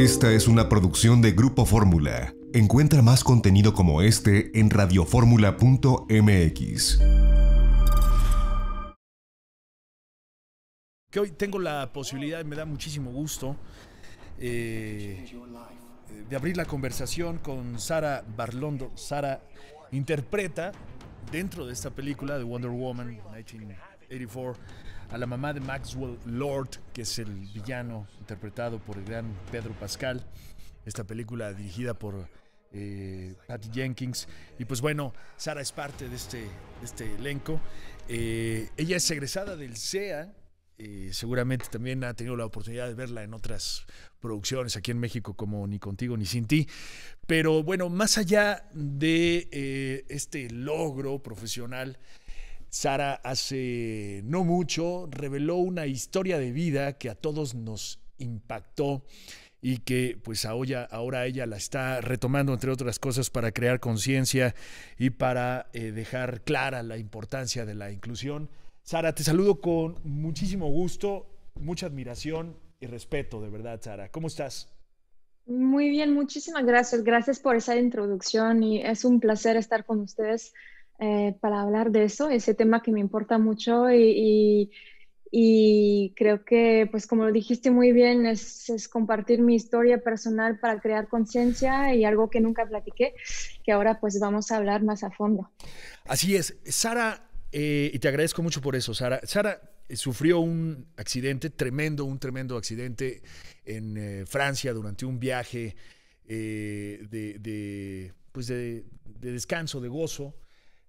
Esta es una producción de Grupo Fórmula. Encuentra más contenido como este en radioformula.mx. Que hoy tengo la posibilidad, me da muchísimo gusto, eh, de abrir la conversación con Sara Barlondo. Sara interpreta dentro de esta película de Wonder Woman 1984 a la mamá de Maxwell Lord, que es el villano interpretado por el gran Pedro Pascal. Esta película dirigida por eh, Patty Jenkins. Y pues bueno, Sara es parte de este, este elenco. Eh, ella es egresada del CEA. Eh, seguramente también ha tenido la oportunidad de verla en otras producciones aquí en México como Ni contigo ni sin ti. Pero bueno, más allá de este logro profesional, Sara hace no mucho reveló una historia de vida que a todos nos impactó y que pues ahora, ella la está retomando, entre otras cosas, para crear conciencia y para eh, dejar clara la importancia de la inclusión. Sara, te saludo con muchísimo gusto, mucha admiración y respeto, de verdad, Sara. ¿Cómo estás? Muy bien, muchísimas gracias. Gracias por esa introducción y es un placer estar con ustedes eh, para hablar de eso, ese tema que me importa mucho y, creo que, pues como lo dijiste muy bien, es, compartir mi historia personal para crear conciencia y algo que nunca platiqué, que ahora pues vamos a hablar más a fondo. Así es, Sara, eh, y te agradezco mucho por eso, Sara. Sara eh, sufrió un accidente tremendo, un tremendo accidente en Francia durante un viaje de, pues, de, de descanso, de gozo.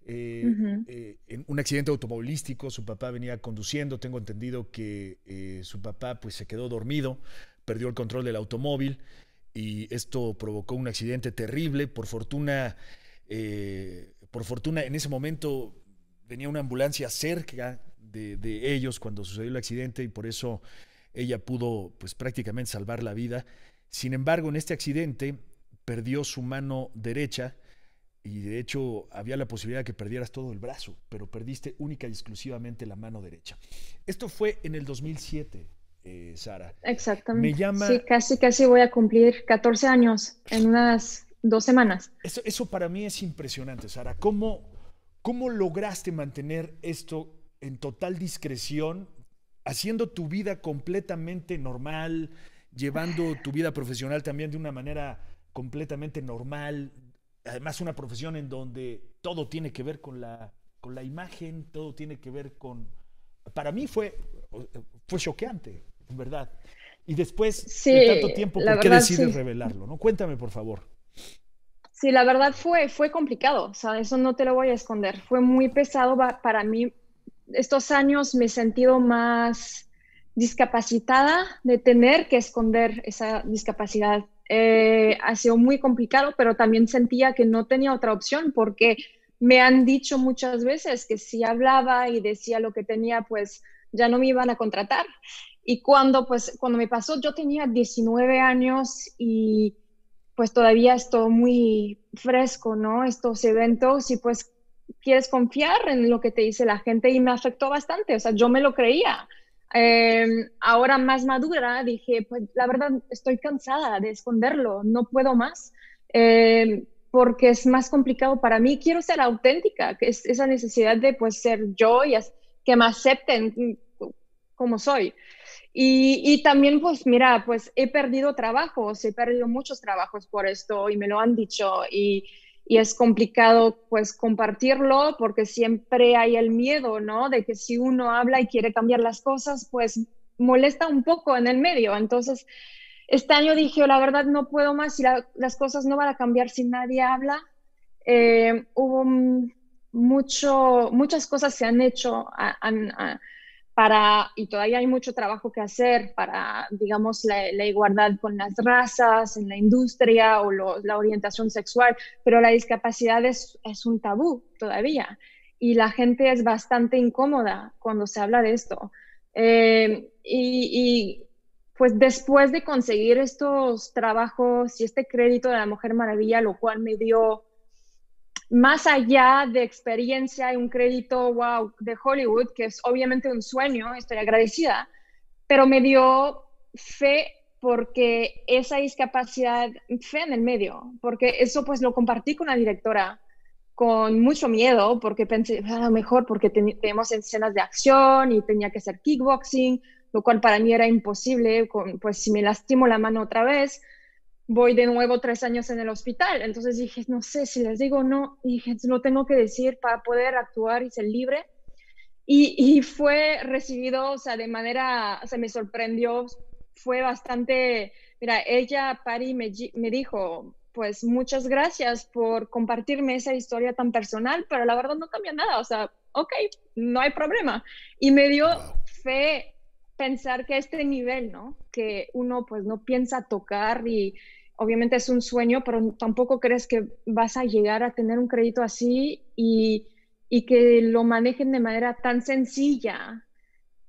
Eh, eh, en un accidente automovilístico, su papá venía conduciendo, tengo entendido que eh, su papá pues se quedó dormido, perdió el control del automóvil y esto provocó un accidente terrible. Por fortuna, por fortuna en ese momento venía una ambulancia cerca de, de, ellos cuando sucedió el accidente y por eso ella pudo pues prácticamente salvar la vida. Sin embargo, en este accidente perdió su mano derecha, y de hecho había la posibilidad de que perdieras todo el brazo, pero perdiste única y exclusivamente la mano derecha. Esto fue en el 2007, eh, Sara. Exactamente. Me llama... Sí, casi, casi voy a cumplir 14 años en unas dos semanas. Eso, para mí es impresionante, Sara. ¿Cómo, ¿Cómo lograste mantener esto en total discreción, haciendo tu vida completamente normal, llevando tu vida profesional también de una manera completamente normal, además una profesión en donde todo tiene que ver con la, la imagen, todo tiene que ver con... Para mí fue, fue choqueante, en verdad. Y después tanto tiempo, ¿por qué decides revelarlo? ¿no? Cuéntame, por favor. Sí, la verdad fue, fue complicado, o sea, eso no te lo voy a esconder. Fue muy pesado para mí. Estos años me he sentido más discapacitada de tener que esconder esa discapacidad eh, ha sido muy complicado, pero también sentía que no tenía otra opción porque me han dicho muchas veces que si hablaba y decía lo que tenía, pues ya no me iban a contratar. Y cuando, pues, cuando me pasó, yo tenía 19 años y pues todavía estoy muy fresco, ¿no? Estos eventos y pues quieres confiar en lo que te dice la gente y me afectó bastante, o sea, yo me lo creía. Em, ahora más madura dije, pues la verdad estoy cansada de esconderlo, no puedo más, em, porque es más complicado para mí, quiero ser auténtica, que es esa necesidad de pues ser yo y que me acepten como soy. Y, y, también, pues mira, pues he perdido trabajos, he perdido muchos trabajos por esto y me lo han dicho y y es complicado pues compartirlo porque siempre hay el miedo, ¿no? De que si uno habla y quiere cambiar las cosas, pues molesta un poco en el medio. Entonces, este año dije, la verdad no puedo más y las cosas no van a cambiar si nadie habla. Eh, hubo mucho, muchas cosas se han hecho, para, y todavía hay mucho trabajo que hacer para, digamos, la, igualdad con las razas en la industria o la orientación sexual, pero la discapacidad es, un tabú todavía y la gente es bastante incómoda cuando se habla de esto. Eh, y, y, pues después de conseguir estos trabajos y este crédito de la Mujer Maravilla, lo cual me dio más allá de experiencia y un crédito, wow, de Hollywood, que es obviamente un sueño, estoy agradecida, pero me dio fe porque esa discapacidad, fe en el medio, porque eso pues lo compartí con la directora con mucho miedo, porque pensé, ah, a lo mejor porque tenemos escenas de acción y tenía que hacer kickboxing, lo cual para mí era imposible, pues si me lastimo la mano otra vez, voy de nuevo tres años en el hospital. Entonces dije, no sé si les digo no, y dije, lo tengo que decir para poder actuar y ser libre. Y, fue recibido, o sea, de manera, se me sorprendió, fue bastante, mira, ella, Pari, me, me dijo, pues muchas gracias por compartirme esa historia tan personal, pero la verdad no cambia nada, o sea, ok, no hay problema. Y me dio fe pensar que a este nivel, ¿no? Que uno pues no piensa tocar y, obviamente es un sueño, pero tampoco crees que vas a llegar a tener un crédito así y, que lo manejen de manera tan sencilla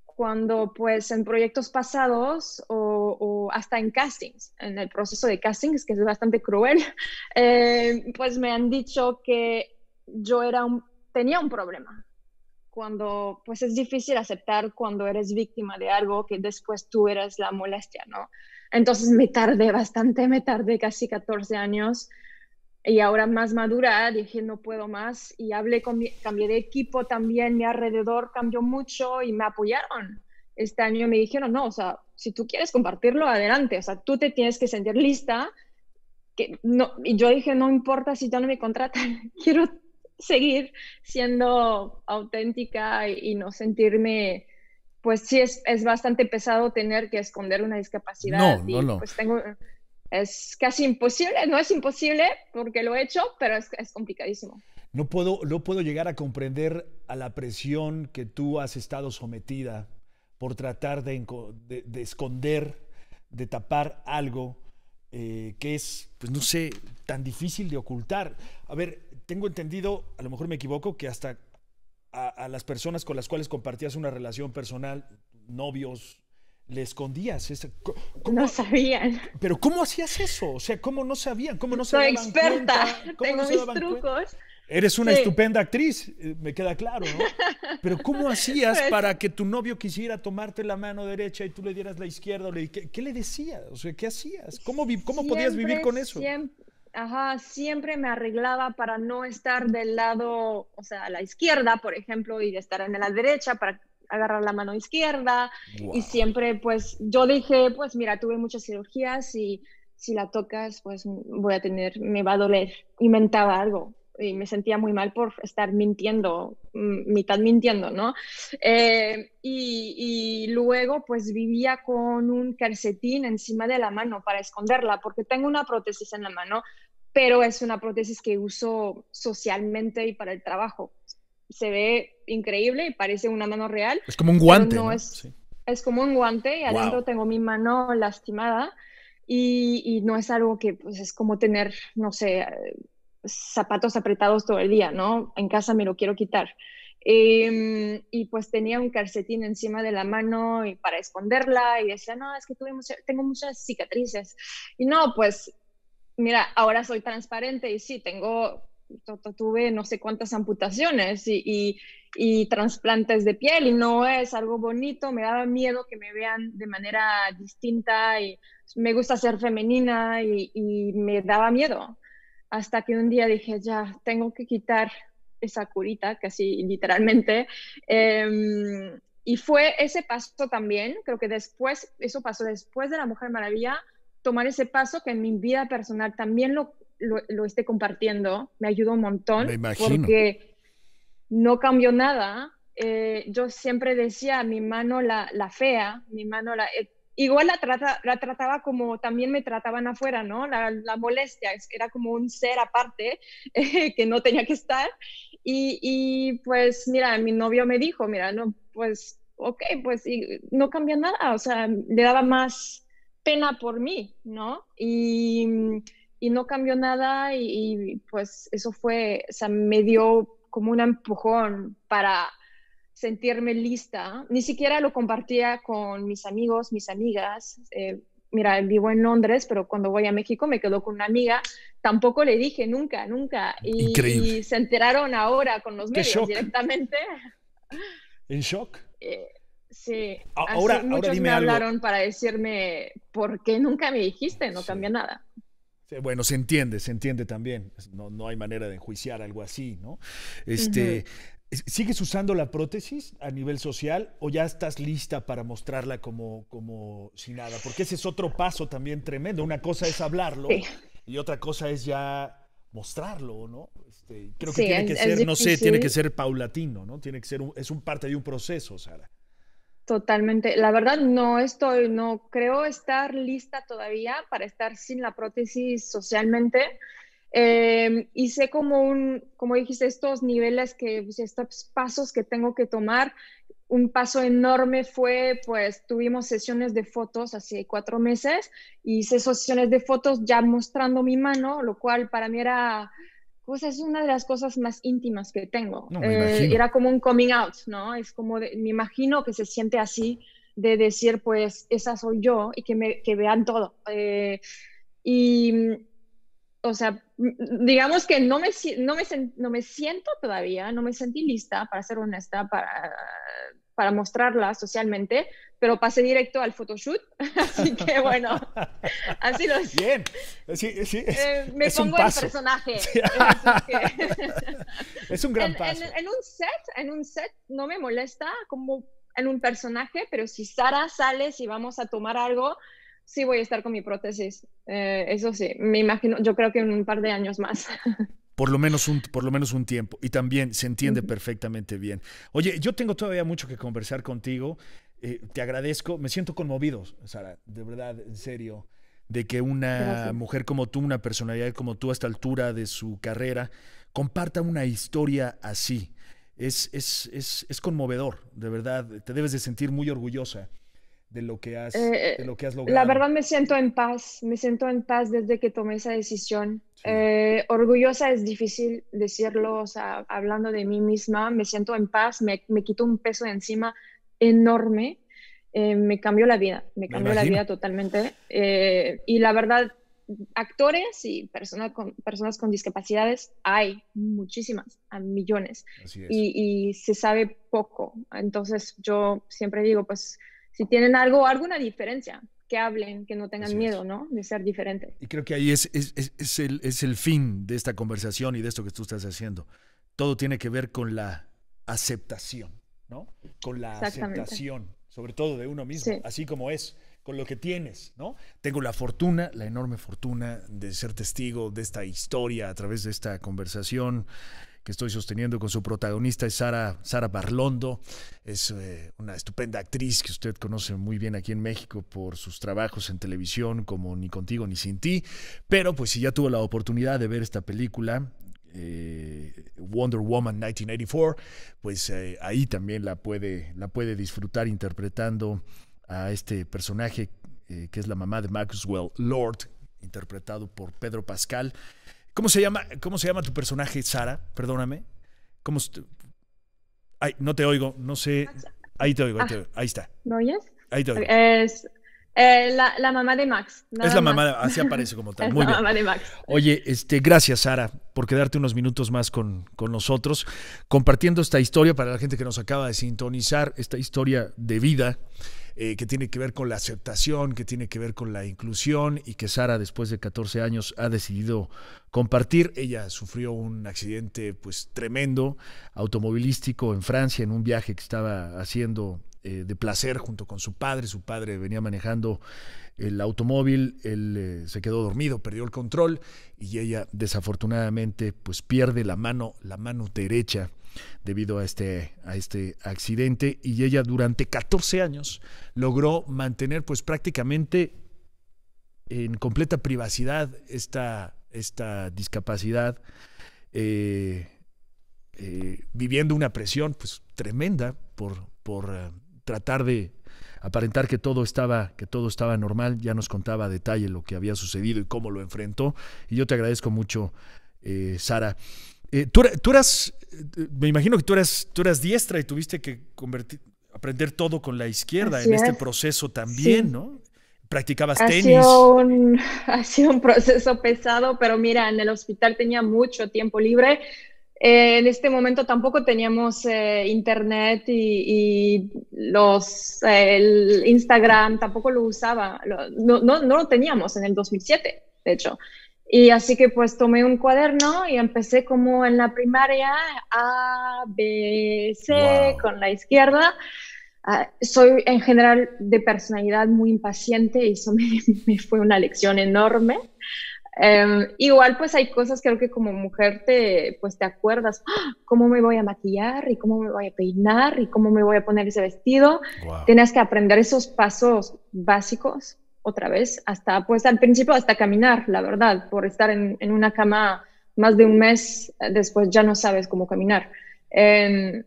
cuando pues en proyectos pasados o, hasta en castings, en el proceso de castings, que es bastante cruel, eh, pues me han dicho que yo era tenía un problema. Cuando pues es difícil aceptar cuando eres víctima de algo que después tú eres la molestia, ¿no? Entonces me tardé bastante, me tardé casi 14 años y ahora más madura dije no puedo más y hablé con mi, cambié de equipo también, mi alrededor cambió mucho y me apoyaron. Este año me dijeron, no, o sea, si tú quieres compartirlo, adelante, o sea, tú te tienes que sentir lista. Que no, y yo dije, no importa si ya no me contratan, quiero seguir siendo auténtica y no sentirme pues sí es, es bastante pesado tener que esconder una discapacidad. No, no, no. Pues, es casi imposible, no es imposible porque lo he hecho, pero es, complicadísimo. No puedo, no puedo llegar a comprender a la presión que tú has estado sometida por tratar de, esconder, de tapar algo eh, que es, pues no sé, tan difícil de ocultar. A ver, tengo entendido, a lo mejor me equivoco, que hasta a, las personas con las cuales compartías una relación personal, novios, le escondías. No sabían. Pero ¿cómo hacías eso? O sea, ¿cómo no sabían? ¿Cómo no sabían. Soy experta, mis trucos. Eres una estupenda actriz, eh, me queda claro, ¿no? Pero ¿cómo hacías pues para que tu novio quisiera tomarte la mano derecha y tú le dieras la izquierda? ¿Qué, le decías? O sea, ¿qué hacías? ¿Cómo, cómo podías vivir con eso? ajá, siempre me arreglaba para no estar del lado, o sea, a la izquierda, por ejemplo, y estar en la derecha para agarrar la mano izquierda. Y siempre, pues, yo dije, pues, mira, tuve muchas cirugías y si la tocas, pues voy a tener, me va a doler. Inventaba algo y me sentía muy mal por estar mintiendo, mitad mintiendo, ¿no? Eh, y, luego pues vivía con un calcetín encima de la mano para esconderla, porque tengo una prótesis en la mano, pero es una prótesis que uso socialmente y para el trabajo. Se ve increíble y parece una mano real. Es como un guante. No, Es, es, como un guante y adentro tengo mi mano lastimada. Y, y, no es algo que pues, es como tener, no sé, eh, zapatos apretados todo el día, ¿no? En casa me lo quiero quitar. Em, y pues tenía un calcetín encima de la mano y para esconderla y decía, no, es que tengo muchas cicatrices. Y no, pues mira, ahora soy transparente y sí, tengo, tuve no sé cuántas amputaciones y, y, trasplantes de piel y no es algo bonito, me daba miedo que me vean de manera distinta y me gusta ser femenina y, y me daba miedo hasta que un día dije, ya, tengo que quitar esa curita, casi literalmente. Em, y fue ese paso también, creo que después, eso pasó después de la Mujer Maravilla, tomar ese paso que en mi vida personal también lo, lo, esté compartiendo, me ayudó un montón, porque no cambió nada. Eh, yo siempre decía, mi mano la, fea, mi mano la... Eh, igual la, la trataba como también me trataban afuera, ¿no? La, es molestia, era como un ser aparte eh, que no tenía que estar. Y, pues, mira, mi novio me dijo, mira, no, pues, ok, pues no cambia nada, o sea, le daba más pena por mí, ¿no? Y, no cambió nada y, y pues eso fue, o sea, me dio como un empujón para sentirme lista. Ni siquiera lo compartía con mis amigos, mis amigas. Eh, mira, vivo en Londres, pero cuando voy a México me quedo con una amiga. Tampoco le dije nunca, nunca. Y, Increíble. y se enteraron ahora con los medios directamente. ¿En shock? Eh, sí. Ahora, ahora me hablaron para decirme, ¿por qué nunca me dijiste? No cambia nada. Bueno, se entiende, se entiende también. No, hay manera de enjuiciar algo así, ¿no? Este, ¿Sigues usando la prótesis a nivel social o ya estás lista para mostrarla como, como si nada? Porque ese es otro paso también tremendo. Una cosa es hablarlo y otra cosa es ya mostrarlo, ¿no? Este, creo que tiene que ser, no sé, tiene que ser paulatino, ¿no? Tiene que ser, es un parte de un proceso, Sara. Totalmente. La verdad no estoy, no creo estar lista todavía para estar sin la prótesis socialmente. Em, hice como un, como dijiste, estos niveles que, pues, estos pasos que tengo que tomar. Un paso enorme fue, pues, tuvimos sesiones de fotos hace cuatro meses y hice sesiones de fotos ya mostrando mi mano, lo cual para mí era, pues, es una de las cosas más íntimas que tengo. Eh, era como un coming out, ¿no? Es como, me imagino que se siente así de decir, pues, esa soy yo y que, me, que vean todo. Eh, y o sea, digamos que no me, no me, no me siento todavía, no me sentí lista, para ser honesta, para, para mostrarla socialmente, pero pasé directo al photoshoot, así que bueno, así lo eh, es, Bien, me pongo un el personaje. es un gran paso. En, en, un set, en un set no me molesta como en un personaje, pero si Sara sale, si vamos a tomar algo, sí voy a estar con mi prótesis. Eh, eso sí, me imagino, yo creo que en un par de años más. Por lo, menos un, por lo menos un tiempo. Y también se entiende perfectamente bien. Oye, yo tengo todavía mucho que conversar contigo. Eh, te agradezco. Me siento conmovido, Sara, de verdad, en serio, de que una mujer como tú, una personalidad como tú a esta altura de su carrera, comparta una historia así. Es, es, es, es conmovedor, de verdad. Te debes de sentir muy orgullosa de lo que has, eh, de lo que has logrado? La verdad me siento en paz, me siento en paz desde que tomé esa decisión. Eh, orgullosa es difícil decirlo, o sea, hablando de mí misma, me siento en paz, me, me quito un peso de encima enorme, eh, me cambió la vida, me cambió la vida totalmente. y la verdad, actores y personas con, personas con discapacidades hay muchísimas, a millones, y, y, se sabe poco. Entonces yo siempre digo, pues si tienen algo, alguna diferencia, que hablen, que no tengan miedo, ¿no? De ser diferente. Y creo que ahí es, es, el, fin de esta conversación y de esto que tú estás haciendo. Todo tiene que ver con la aceptación, ¿no? Con la aceptación, sobre todo de uno mismo, así como es con lo que tienes, ¿no? Tengo la fortuna, la enorme fortuna de ser testigo de esta historia a través de esta conversación que estoy sosteniendo con su protagonista es Sara, Sara Barlondo. Es eh, una estupenda actriz que usted conoce muy bien aquí en México por sus trabajos en televisión como Ni contigo ni sin ti. Pero pues si ya tuvo la oportunidad de ver esta película, eh, Wonder Woman 1984, pues eh, ahí también la puede, la puede disfrutar interpretando a este personaje que es la mamá de Maxwell Lord, interpretado por Pedro Pascal. ¿Cómo se llama, cómo se llama tu personaje, Sara? Perdóname. ¿Cómo Ay, no te oigo, no sé. Ahí te oigo, ahí, ah. ahí está. ¿Me oyes? Ahí te oigo. Es eh, la, mamá de Max. Es la mamá, así aparece como tal. es la mamá de Max. Oye, este, gracias, Sara, por quedarte unos minutos más con, con nosotros, compartiendo esta historia para la gente que nos acaba de sintonizar, esta historia de vida eh, que tiene que ver con la aceptación, que tiene que ver con la inclusión y que Sara después de 14 años ha decidido compartir. Ella sufrió un accidente pues tremendo automovilístico en Francia en un viaje que estaba haciendo eh, de placer junto con su padre. Su padre venía manejando el automóvil, él eh, se quedó dormido, perdió el control y ella desafortunadamente pues pierde la mano, la mano derecha debido a este, a este accidente y ella durante 14 años logró mantener pues prácticamente en completa privacidad esta, esta discapacidad, eh, eh, viviendo una presión pues tremenda por, por eh, tratar de aparentar que todo estaba que todo estaba normal ya nos contaba a detalle lo que había sucedido y cómo lo enfrentó y yo te agradezco mucho Sara eh, tú, eras, eh, me imagino que tú eras, tú eras diestra y tuviste que aprender todo con la izquierda en este proceso también, ¿no? Practicabas tenis. Sido un, ha sido un proceso pesado, pero mira, en el hospital tenía mucho tiempo libre. Eh, en este momento tampoco teníamos internet y, los, el Instagram tampoco lo usaba. no, no, lo teníamos en el 2007, de hecho. Y así que pues tomé un cuaderno y empecé como en la primaria, A, B, C, con la izquierda. Ah, soy en general de personalidad muy impaciente y eso me, fue una lección enorme. Em, igual pues hay cosas que creo que como mujer te pues te acuerdas ¡Ah! cómo me voy a maquillar y cómo me voy a peinar y cómo me voy a poner ese vestido tienes que aprender esos pasos básicos otra vez, hasta, pues al principio hasta caminar, la verdad, por estar en, en una cama más de un mes, eh, después ya no sabes cómo caminar. Em,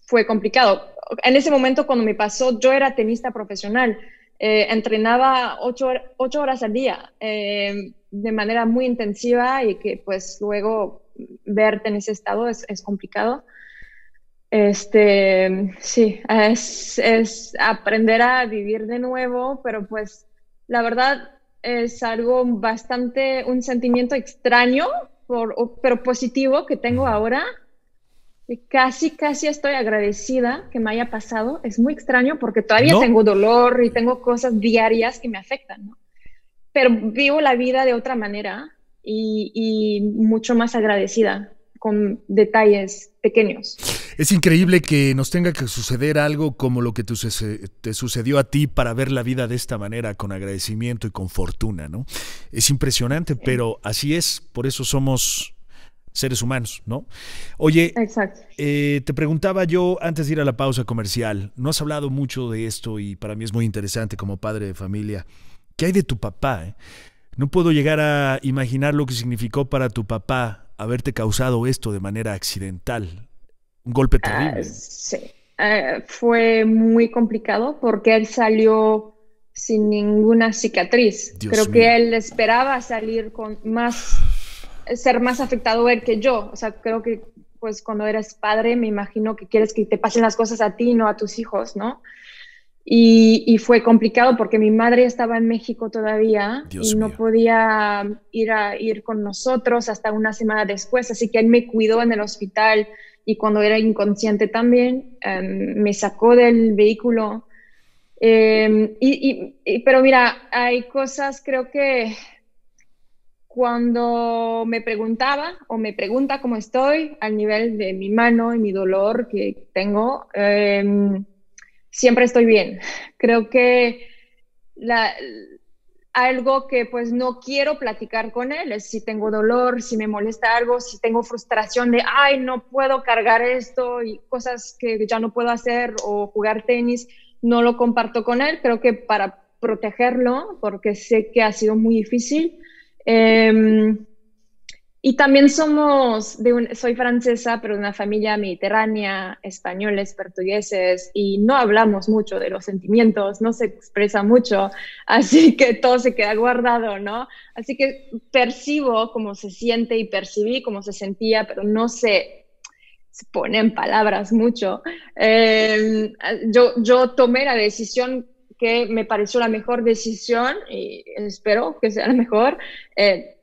fue complicado. En ese momento cuando me pasó, yo era tenista profesional, eh, entrenaba ocho, horas al día em, de manera muy intensiva y que pues luego verte en ese estado es, es complicado. Este, sí, es, es, aprender a vivir de nuevo, pero pues la verdad es algo bastante, un sentimiento extraño, pero positivo que tengo ahora. casi, casi estoy agradecida que me haya pasado. Es muy extraño porque todavía tengo dolor y tengo cosas diarias que me afectan, Pero vivo la vida de otra manera y mucho más agradecida con detalles pequeños. Es increíble que nos tenga que suceder algo como lo que te sucedió a ti para ver la vida de esta manera, con agradecimiento y con fortuna, ¿no? Es impresionante, pero así es, por eso somos seres humanos, ¿no? Oye, eh, te preguntaba yo antes de ir a la pausa comercial, no has hablado mucho de esto y para mí es muy interesante como padre de familia. ¿Qué hay de tu papá? Eh? No puedo llegar a imaginar lo que significó para tu papá haberte causado esto de manera accidental? Un golpe ah, terrible. sí. Eh, fue muy complicado porque él salió sin ninguna cicatriz. Creo que él esperaba salir con más, ser más afectado él que yo. O sea, creo que pues cuando eres padre, me imagino que quieres que te pasen las cosas a ti, no a tus hijos, ¿no? Y, fue complicado porque mi madre estaba en México todavía y no podía ir a ir con nosotros hasta una semana después, así que él me cuidó en el hospital y cuando era inconsciente también em, me sacó del vehículo. Em, y, pero mira, hay cosas creo que cuando me preguntaba o me pregunta cómo estoy al nivel de mi mano y mi dolor que tengo, em, siempre estoy bien. Creo que algo que pues no quiero platicar con él es si tengo dolor, si me molesta algo, si tengo frustración de, ay, no puedo cargar esto y cosas que ya no puedo hacer o jugar tenis, no lo comparto con él, creo que para protegerlo, porque sé que ha sido muy difícil. Em, y también somos, de soy francesa, pero de una familia mediterránea, españoles, portugueses, y no hablamos mucho de los sentimientos, no se expresa mucho, así que todo se queda guardado, ¿no? Así que percibo cómo se siente y percibí cómo se sentía, pero no se, se pone en palabras mucho. Eh, yo, yo tomé la decisión que me pareció la mejor decisión y espero que sea la mejor. Eh,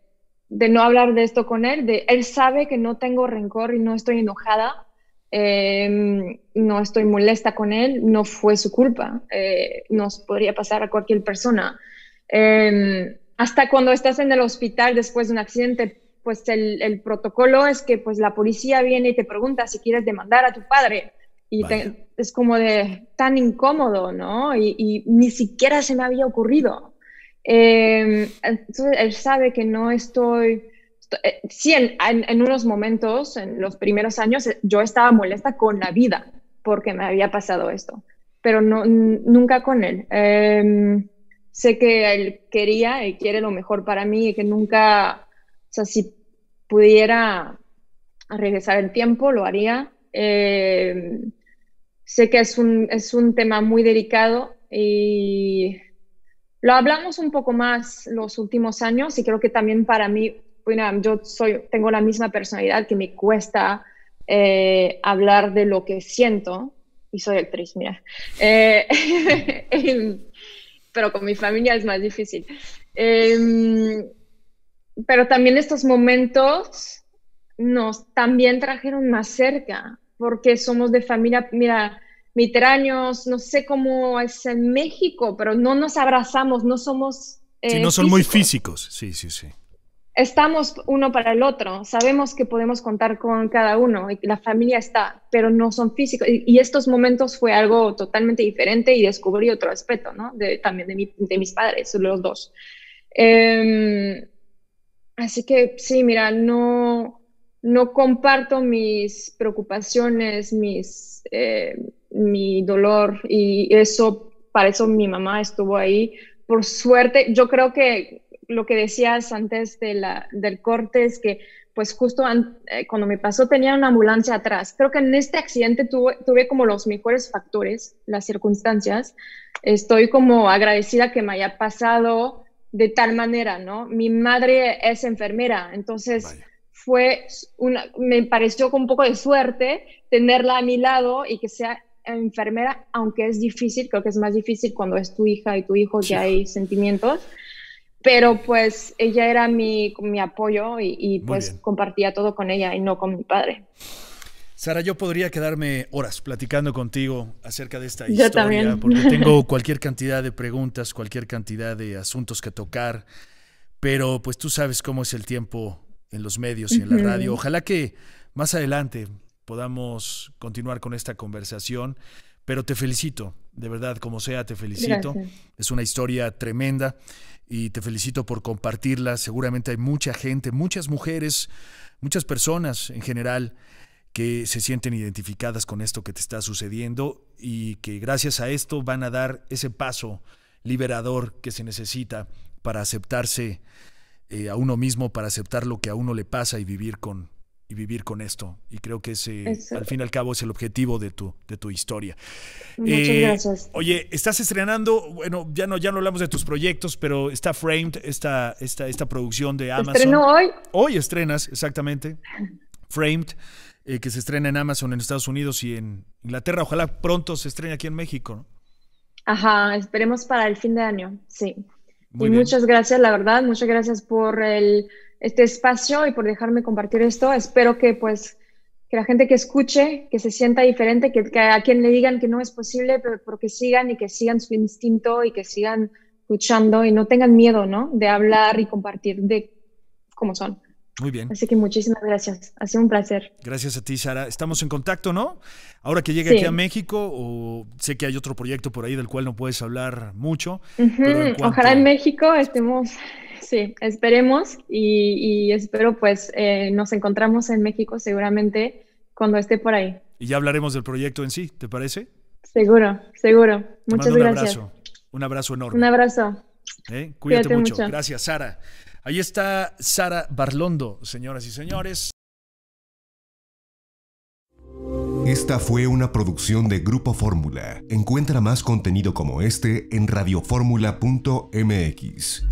de no hablar de esto con él, de él sabe que no tengo rencor y no estoy enojada, em, no estoy molesta con él, no fue su culpa, eh, nos podría pasar a cualquier persona. Em, hasta cuando estás en el hospital después de un accidente, pues el, protocolo es que pues la policía viene y te pregunta si quieres demandar a tu padre. Y es como de tan incómodo, ¿no? y ni siquiera se me había ocurrido. Em, entonces él sabe que no estoy... Eh, sí, en, unos momentos, en los primeros años, eh, yo estaba molesta con la vida porque me había pasado esto, pero no, nunca con él. Em, sé que él quería y quiere lo mejor para mí y que nunca, o sea, si pudiera regresar el tiempo, lo haría. Em, sé que es un, es un tema muy delicado y lo hablamos un poco más los últimos años y creo que también para mí, yo soy, tengo la misma personalidad que me cuesta eh, hablar de lo que siento y soy actriz, mira. Eh, em, pero con mi familia es más difícil. Em, pero también estos momentos nos también trajeron más cerca porque somos de familia, mira, mediterráneos, no sé cómo es en México, pero no nos abrazamos, no somos... Eh, sí, no son muy físicos, sí, sí, sí. Estamos uno para el otro, sabemos que podemos contar con cada uno, y la familia está, pero no son físicos. Y, estos momentos fue algo totalmente diferente y descubrí otro aspecto, ¿no? también de, mis padres, los dos. Em, así que sí, mira, no, no comparto mis preocupaciones, mis... Eh, mi dolor y eso, para eso mi mamá estuvo ahí. Por suerte, yo creo que lo que decías antes de la, del corte es que pues justo eh, cuando me pasó tenía una ambulancia atrás. Creo que en este accidente tuve, como los mejores factores, las circunstancias. Estoy como agradecida que me haya pasado de tal manera, ¿no? Mi madre es enfermera, entonces fue una, me pareció con un poco de suerte tenerla a mi lado y que sea enfermera, aunque es difícil, creo que es más difícil cuando es tu hija y tu hijo ya hay sentimientos, pero pues ella era mi, mi apoyo y, pues compartía todo con ella y no con mi padre. Sara, yo podría quedarme horas platicando contigo acerca de esta historia, porque tengo cualquier cantidad de preguntas, cualquier cantidad de asuntos que tocar, pero pues tú sabes cómo es el tiempo en los medios y en la radio. Ojalá que más adelante podamos continuar con esta conversación. Pero te felicito, de verdad, como sea, te felicito. Es una historia tremenda y te felicito por compartirla. Seguramente hay mucha gente, muchas mujeres, muchas personas en general que se sienten identificadas con esto que te está sucediendo y que gracias a esto van a dar ese paso liberador que se necesita para aceptarse eh, a uno mismo, para aceptar lo que a uno le pasa y vivir con, vivir con esto. Y creo que ese, al fin y al cabo, es el objetivo de tu, de tu historia. Muchas eh, gracias. Oye, estás estrenando, bueno, ya no, ya no hablamos de tus proyectos, pero está Framed, esta, esta, esta producción de Amazon. hoy. Hoy estrenas, exactamente. Framed. Eh, que se estrena en Amazon en Estados Unidos y en Inglaterra. Ojalá pronto se estrene aquí en México. Ajá, esperemos para el fin de año, sí. y muchas gracias, la verdad, muchas gracias por el este espacio y por dejarme compartir esto. Espero que pues que la gente que escuche, que se sienta diferente, que, a quien le digan que no es posible, pero, que sigan y que sigan su instinto y que sigan escuchando y no tengan miedo, ¿no? De hablar y compartir de cómo son. Muy bien. Así que muchísimas gracias. Ha sido un placer. Gracias a ti, Sara. Estamos en contacto, ¿no? Ahora que llegue aquí a México, o sé que hay otro proyecto por ahí del cual no puedes hablar mucho. Ojalá en México estemos, sí, esperemos y, espero pues eh, nos encontramos en México seguramente cuando esté por ahí. Y ya hablaremos del proyecto en sí, ¿te parece? Seguro, seguro. Muchas gracias. Un abrazo, un abrazo enorme. Un abrazo. Eh, cuídate, mucho. Gracias, Sara. Ahí está Sara Barlondo, señoras y señores. Esta fue una producción de Grupo Fórmula. Encuentra más contenido como este en radioformula.mx.